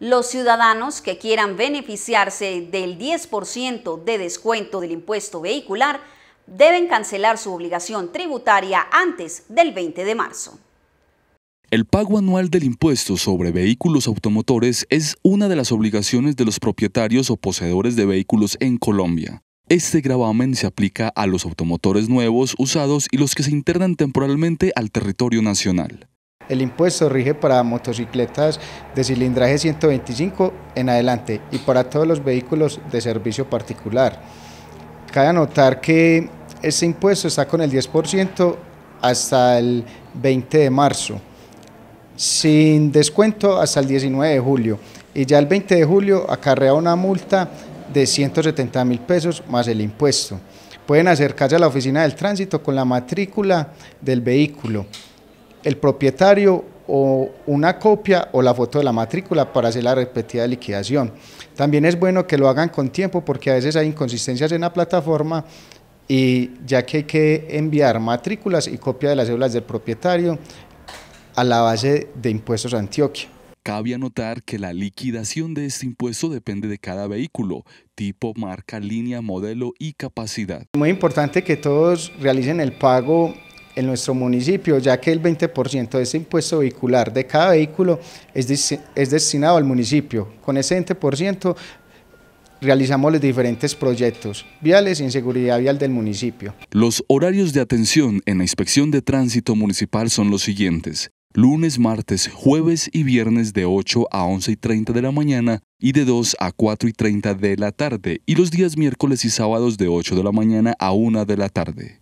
Los ciudadanos que quieran beneficiarse del 10% de descuento del impuesto vehicular deben cancelar su obligación tributaria antes del 20 de marzo. El pago anual del impuesto sobre vehículos automotores es una de las obligaciones de los propietarios o poseedores de vehículos en Colombia. Este gravamen se aplica a los automotores nuevos, usados y los que se internan temporalmente al territorio nacional. El impuesto rige para motocicletas de cilindraje 125 en adelante y para todos los vehículos de servicio particular. Cabe anotar que ese impuesto está con el 10% hasta el 20 de marzo, sin descuento hasta el 19 de julio. Y ya el 20 de julio acarrea una multa de 170 mil pesos más el impuesto. Pueden acercarse a la oficina del tránsito con la matrícula del vehículo el propietario o una copia o la foto de la matrícula para hacer la respectiva liquidación. También es bueno que lo hagan con tiempo porque a veces hay inconsistencias en la plataforma y ya que hay que enviar matrículas y copia de las cédulas del propietario a la base de impuestos Antioquia. Cabe anotar que la liquidación de este impuesto depende de cada vehículo, tipo, marca, línea, modelo y capacidad. Es Muy importante que todos realicen el pago en nuestro municipio, ya que el 20% de ese impuesto vehicular de cada vehículo es, es destinado al municipio. Con ese 20% realizamos los diferentes proyectos viales y en seguridad vial del municipio. Los horarios de atención en la inspección de tránsito municipal son los siguientes. Lunes, martes, jueves y viernes de 8 a 11 y 30 de la mañana y de 2 a 4 y 30 de la tarde y los días miércoles y sábados de 8 de la mañana a 1 de la tarde.